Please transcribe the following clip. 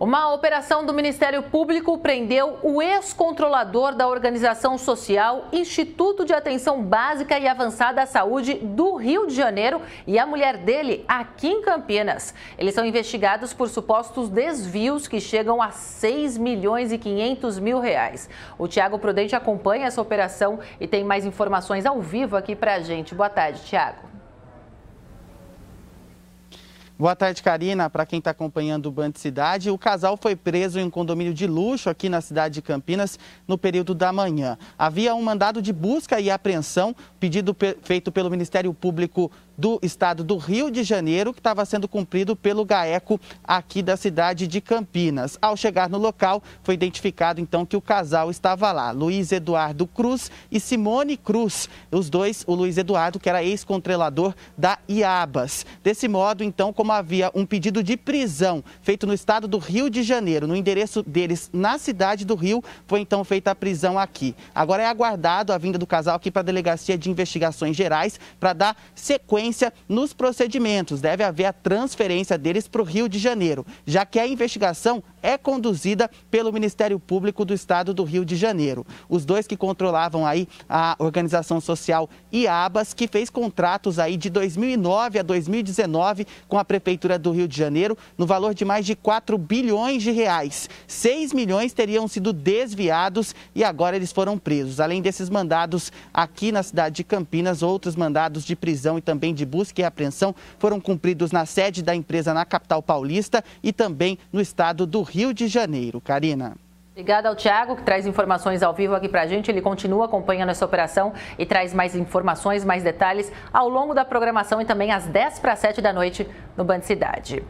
Uma operação do Ministério Público prendeu o ex-controlador da organização social Instituto de Atenção Básica e Avançada à Saúde do Rio de Janeiro e a mulher dele aqui em Campinas. Eles são investigados por supostos desvios que chegam a 6 milhões e 500 mil reais. O Tiago Prudente acompanha essa operação e tem mais informações ao vivo aqui para a gente. Boa tarde, Tiago. Boa tarde, Karina. Para quem está acompanhando o Band Cidade, o casal foi preso em um condomínio de luxo aqui na cidade de Campinas no período da manhã. Havia um mandado de busca e apreensão pedido feito pelo Ministério Público do estado do Rio de Janeiro, que estava sendo cumprido pelo GAECO aqui da cidade de Campinas. Ao chegar no local, foi identificado então que o casal estava lá, Luiz Eduardo Cruz e Simone Cruz. Os dois, o Luiz Eduardo, que era ex-controlador da IABAS. Desse modo, então, como havia um pedido de prisão feito no estado do Rio de Janeiro, no endereço deles na cidade do Rio, foi então feita a prisão aqui. Agora é aguardado a vinda do casal aqui para a Delegacia de Investigações Gerais para dar sequência nos procedimentos. Deve haver a transferência deles para o Rio de Janeiro, já que a investigação é conduzida pelo Ministério Público do Estado do Rio de Janeiro. Os dois que controlavam aí a organização social IABAS, que fez contratos aí de 2009 a 2019 com a Prefeitura do Rio de Janeiro, no valor de mais de 4 bilhões de reais. 6 milhões teriam sido desviados e agora eles foram presos. Além desses mandados aqui na cidade de Campinas, outros mandados de prisão e também também de busca e apreensão foram cumpridos na sede da empresa na capital paulista e também no estado do Rio de Janeiro. Karina. Obrigada ao Tiago, que traz informações ao vivo aqui para a gente. Ele continua acompanhando essa operação e traz mais informações, mais detalhes ao longo da programação e também às 10 para 7 da noite no Band Cidade.